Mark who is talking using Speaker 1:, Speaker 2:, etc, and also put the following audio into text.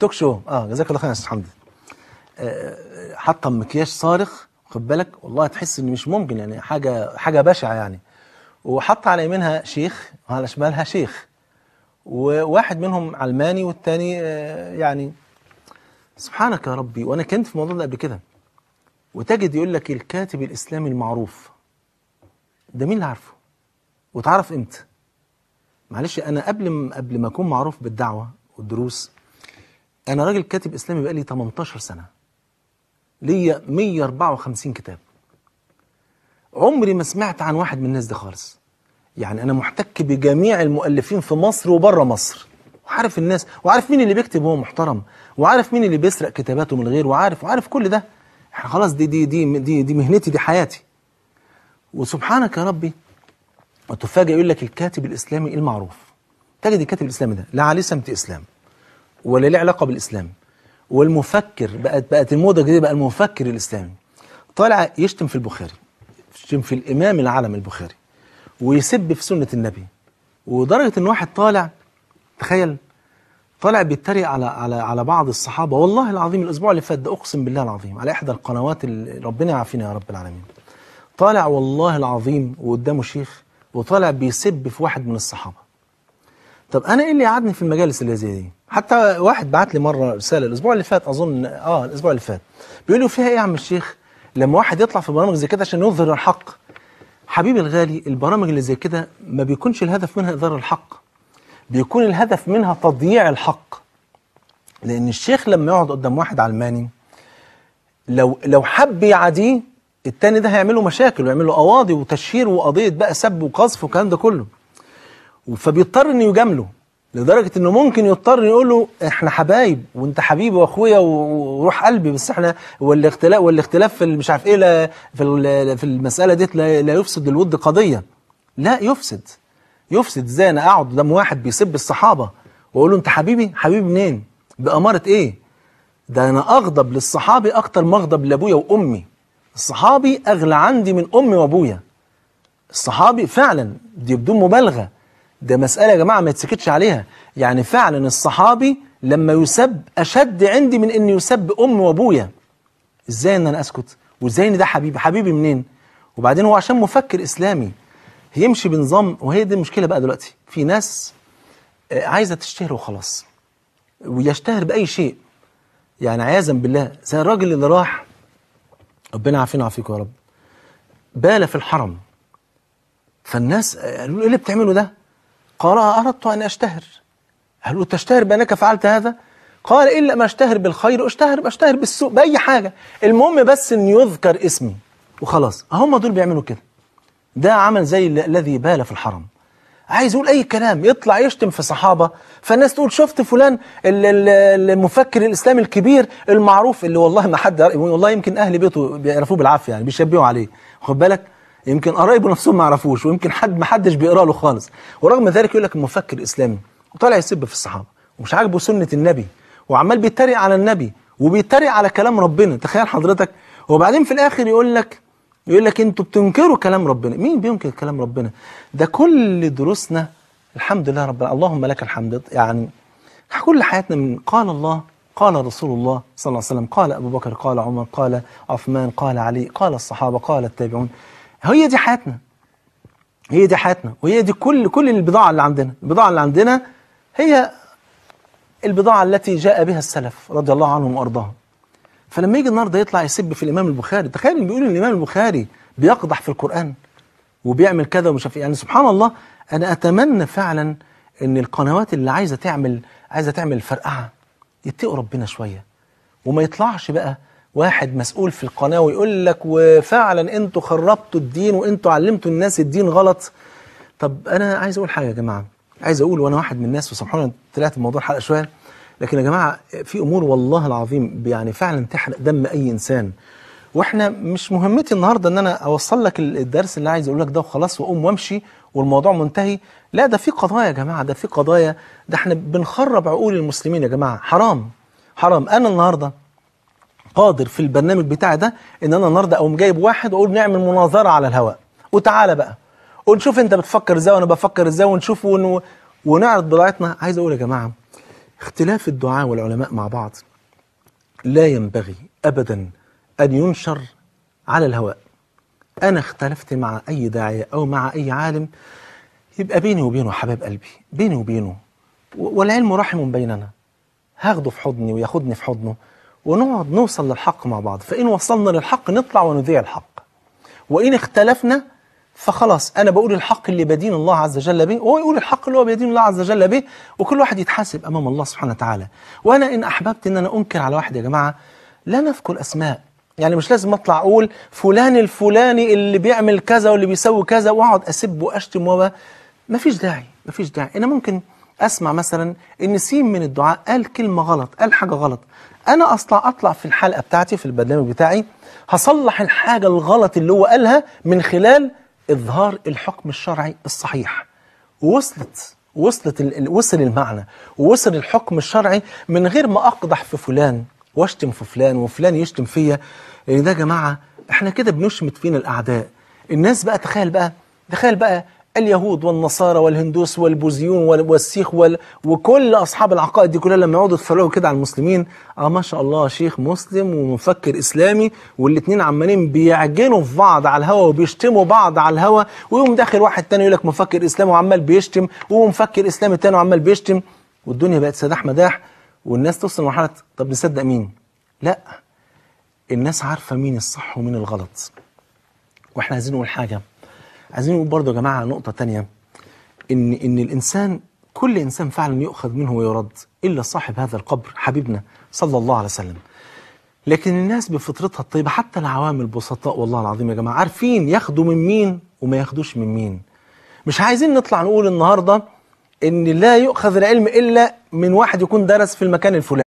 Speaker 1: توك شو اه جزاك الله خير يا استاذ حمدي آه، حطم مكياج صارخ خد بالك والله تحس ان مش ممكن يعني حاجه حاجه بشعه يعني وحط على يمينها شيخ وعلى شمالها شيخ وواحد منهم علماني والتاني آه، يعني سبحانك يا ربي وانا كنت في الموضوع ده قبل كده وتجد يقول لك الكاتب الاسلامي المعروف ده مين اللي عارفه وتعرف امتى معلش انا قبل قبل ما اكون معروف بالدعوه والدروس أنا راجل كاتب إسلامي بقالي 18 سنة ليا 154 كتاب عمري ما سمعت عن واحد من الناس دي خالص يعني أنا محتك بجميع المؤلفين في مصر وبره مصر وعارف الناس وعارف مين اللي بيكتب وهو محترم وعارف مين اللي بيسرق كتاباته من غير وعارف وعارف كل ده احنا خلاص دي دي دي دي دي مهنتي دي حياتي وسبحانك يا ربي وتفاجئ يقول لك الكاتب الاسلامي المعروف تجد الكاتب الاسلامي ده لا عليه سمت اسلام ولا ليه علاقه بالاسلام والمفكر بقت بقت الموضه الجديده بقى المفكر الاسلامي طالع يشتم في البخاري يشتم في الامام العالم البخاري ويسب في سنه النبي ودرجه ان واحد طالع تخيل طالع بيتريق على على على بعض الصحابه والله العظيم الاسبوع اللي فات ده اقسم بالله العظيم على احدى القنوات اللي ربنا يعافينا يا رب العالمين طالع والله العظيم وقدامه شيخ وطالع بيسب في واحد من الصحابه طب انا ايه اللي قعدني في المجالس اللي زي دي حتى واحد بعت لي مره رساله الاسبوع اللي فات اظن اه الاسبوع اللي فات بيقول لي فيها ايه يا عم الشيخ لما واحد يطلع في برامج زي كده عشان يظهر الحق حبيبي الغالي البرامج اللي زي كده ما بيكونش الهدف منها اظهار الحق بيكون الهدف منها تضييع الحق لان الشيخ لما يقعد قدام واحد علماني لو لو حب يعاديه التاني ده هيعمل له مشاكل ويعمل له قواضي وتشهير وقضيه بقى سب وقذف والكلام ده كله فبيضطر انه يجامله لدرجه انه ممكن يضطر يقول له احنا حبايب وانت حبيبي واخويا وروح قلبي بس احنا والاختلاف والاختلاف في مش عارف ايه في في المساله ديت لا, يفسد الود قضيه لا يفسد يفسد ازاي انا اقعد قدام واحد بيسب الصحابه واقول له انت حبيبي حبيبي منين باماره ايه ده انا اغضب للصحابي اكتر ما اغضب لابويا وامي الصحابي اغلى عندي من امي وابويا الصحابي فعلا دي بدون مبالغه ده مسألة يا جماعة ما يتسكتش عليها يعني فعلا الصحابي لما يسب أشد عندي من أن يسب أمي وأبويا إزاي أن أنا أسكت وإزاي أن ده حبيبي حبيبي منين وبعدين هو عشان مفكر إسلامي هيمشي بنظام وهي دي المشكلة بقى دلوقتي في ناس آه، عايزة تشتهر وخلاص ويشتهر بأي شيء يعني عياذا بالله زي الراجل اللي راح ربنا عافينا عافيك يا رب بالة في الحرم فالناس آه، قالوا له ايه اللي بتعمله ده؟ قال أردت أن أشتهر قالوا تشتهر بأنك فعلت هذا قال إلا ما أشتهر بالخير أشتهر أشتهر بالسوء بأي حاجة المهم بس أن يذكر اسمي وخلاص هم دول بيعملوا كده ده عمل زي الذي بال في الحرم عايز يقول اي كلام يطلع يشتم في صحابه فالناس تقول شفت فلان المفكر الاسلامي الكبير المعروف اللي والله ما حد والله يمكن اهل بيته بيعرفوه بالعافيه يعني بيشبهوا عليه خد بالك يمكن قرايبه نفسهم ما يعرفوش ويمكن حد ما حدش بيقرا له خالص ورغم ذلك يقول لك مفكر اسلامي وطالع يسب في الصحابه ومش عاجبه سنه النبي وعمال بيتريق على النبي وبيتريق على كلام ربنا تخيل حضرتك وبعدين في الاخر يقول لك يقول لك انتوا بتنكروا كلام ربنا مين بينكر كلام ربنا ده كل دروسنا الحمد لله رب اللهم لك الحمد يعني كل حياتنا من قال الله قال رسول الله صلى الله عليه وسلم قال أبو بكر قال عمر قال عثمان قال علي قال الصحابة قال التابعون هي دي حياتنا هي دي حياتنا وهي دي كل كل البضاعة اللي عندنا البضاعة اللي عندنا هي البضاعة التي جاء بها السلف رضي الله عنهم وأرضاهم فلما يجي النهارده يطلع يسب في الإمام البخاري تخيل بيقول الإمام البخاري بيقضح في القرآن وبيعمل كذا ومش عارف إيه. يعني سبحان الله أنا أتمنى فعلا إن القنوات اللي عايزة تعمل عايزة تعمل فرقعة يتقوا ربنا شوية وما يطلعش بقى واحد مسؤول في القناه ويقول لك وفعلا انتوا خربتوا الدين وانتوا علمتوا الناس الدين غلط طب انا عايز اقول حاجه يا جماعه عايز اقول وانا واحد من الناس وسامحوني طلعت الموضوع حلقه شويه لكن يا جماعه في امور والله العظيم يعني فعلا تحرق دم اي انسان واحنا مش مهمتي النهارده ان انا اوصل لك الدرس اللي عايز اقول لك ده وخلاص واقوم وامشي والموضوع منتهي لا ده في قضايا يا جماعه ده في قضايا ده احنا بنخرب عقول المسلمين يا جماعه حرام حرام انا النهارده قادر في البرنامج بتاعي ده ان انا النهارده اقوم جايب واحد واقول نعمل مناظره على الهواء وتعالى بقى ونشوف انت بتفكر ازاي وانا بفكر ازاي ونشوف ون... ونعرض بضاعتنا عايز اقول يا جماعه اختلاف الدعاء والعلماء مع بعض لا ينبغي ابدا ان ينشر على الهواء انا اختلفت مع اي داعيه او مع اي عالم يبقى بيني وبينه حباب قلبي بيني وبينه والعلم رحم بيننا هاخده في حضني وياخدني في حضنه ونقعد نوصل للحق مع بعض فإن وصلنا للحق نطلع ونذيع الحق وإن اختلفنا فخلاص أنا بقول الحق اللي بدين الله عز وجل به وهو يقول الحق اللي هو بدين الله عز وجل به وكل واحد يتحاسب أمام الله سبحانه وتعالى وأنا إن أحببت إن أنا أنكر على واحد يا جماعة لا نذكر أسماء يعني مش لازم اطلع اقول فلان الفلاني اللي بيعمل كذا واللي بيسوي كذا واقعد اسب واشتم وما مفيش داعي مفيش داعي انا ممكن أسمع مثلا إن سين من الدعاء قال كلمة غلط قال حاجة غلط أنا اصلا أطلع في الحلقة بتاعتي في البرنامج بتاعي هصلح الحاجة الغلط اللي هو قالها من خلال إظهار الحكم الشرعي الصحيح وصلت وصلت وصل المعنى وصل الحكم الشرعي من غير ما أقدح في فلان واشتم في فلان وفلان يشتم فيا إيه ده يا جماعة احنا كده بنشمت فينا الأعداء الناس بقى تخيل بقى تخيل بقى اليهود والنصارى والهندوس والبوذيون والسيخ وال... وكل اصحاب العقائد دي كلها لما يقعدوا يتفرجوا كده على المسلمين اه ما شاء الله شيخ مسلم ومفكر اسلامي والاثنين عمالين بيعجنوا في بعض على الهوا وبيشتموا بعض على الهوا ويقوم داخل واحد تاني يقول لك مفكر اسلامي وعمال بيشتم ومفكر اسلامي تاني وعمال بيشتم والدنيا بقت سداح مداح والناس توصل لمرحله طب نصدق مين؟ لا الناس عارفه مين الصح ومين الغلط واحنا عايزين نقول حاجه عايزين نقول برضه يا جماعه نقطه تانية ان ان الانسان كل انسان فعلا يؤخذ منه ويرد الا صاحب هذا القبر حبيبنا صلى الله عليه وسلم لكن الناس بفطرتها الطيبه حتى العوام البسطاء والله العظيم يا جماعه عارفين ياخدوا من مين وما ياخدوش من مين مش عايزين نطلع نقول النهارده ان لا يؤخذ العلم الا من واحد يكون درس في المكان الفلاني